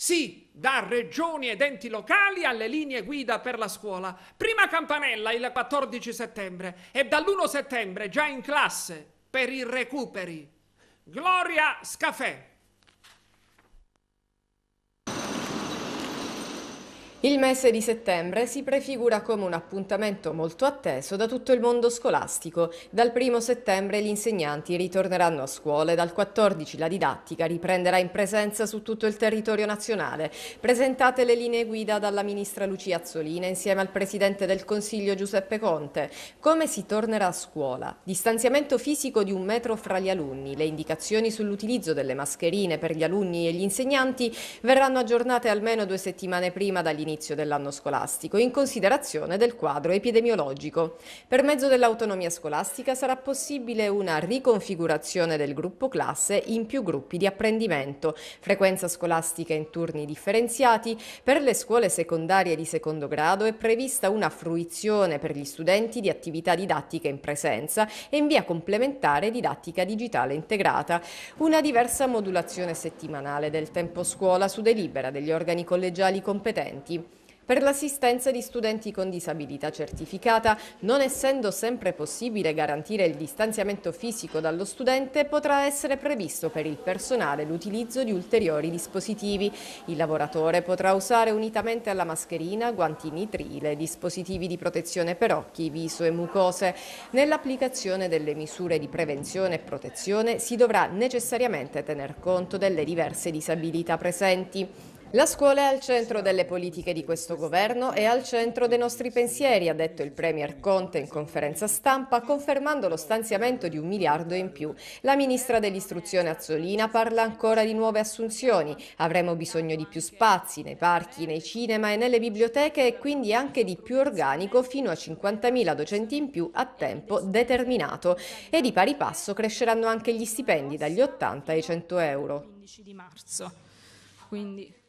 Sì, da regioni ed enti locali alle linee guida per la scuola. Prima campanella il 14 settembre e dall'1 settembre già in classe per i recuperi. Gloria Scafè. Il mese di settembre si prefigura come un appuntamento molto atteso da tutto il mondo scolastico. Dal 1 settembre gli insegnanti ritorneranno a scuola e dal 14 la didattica riprenderà in presenza su tutto il territorio nazionale. Presentate le linee guida dalla ministra Lucia Azzolina insieme al presidente del Consiglio Giuseppe Conte. Come si tornerà a scuola? Distanziamento fisico di un metro fra gli alunni. Le indicazioni sull'utilizzo delle mascherine per gli alunni e gli insegnanti verranno aggiornate almeno due settimane prima dagli all'inizio dell'anno scolastico, in considerazione del quadro epidemiologico. Per mezzo dell'autonomia scolastica sarà possibile una riconfigurazione del gruppo classe in più gruppi di apprendimento, frequenza scolastica in turni differenziati, per le scuole secondarie di secondo grado è prevista una fruizione per gli studenti di attività didattiche in presenza e in via complementare didattica digitale integrata, una diversa modulazione settimanale del tempo scuola su delibera degli organi collegiali competenti per l'assistenza di studenti con disabilità certificata. Non essendo sempre possibile garantire il distanziamento fisico dallo studente, potrà essere previsto per il personale l'utilizzo di ulteriori dispositivi. Il lavoratore potrà usare unitamente alla mascherina, guanti nitrile, dispositivi di protezione per occhi, viso e mucose. Nell'applicazione delle misure di prevenzione e protezione si dovrà necessariamente tener conto delle diverse disabilità presenti. La scuola è al centro delle politiche di questo governo e al centro dei nostri pensieri, ha detto il Premier Conte in conferenza stampa, confermando lo stanziamento di un miliardo in più. La Ministra dell'Istruzione Azzolina parla ancora di nuove assunzioni. Avremo bisogno di più spazi nei parchi, nei cinema e nelle biblioteche e quindi anche di più organico fino a 50.000 docenti in più a tempo determinato. E di pari passo cresceranno anche gli stipendi dagli 80 ai 100 euro. Quindi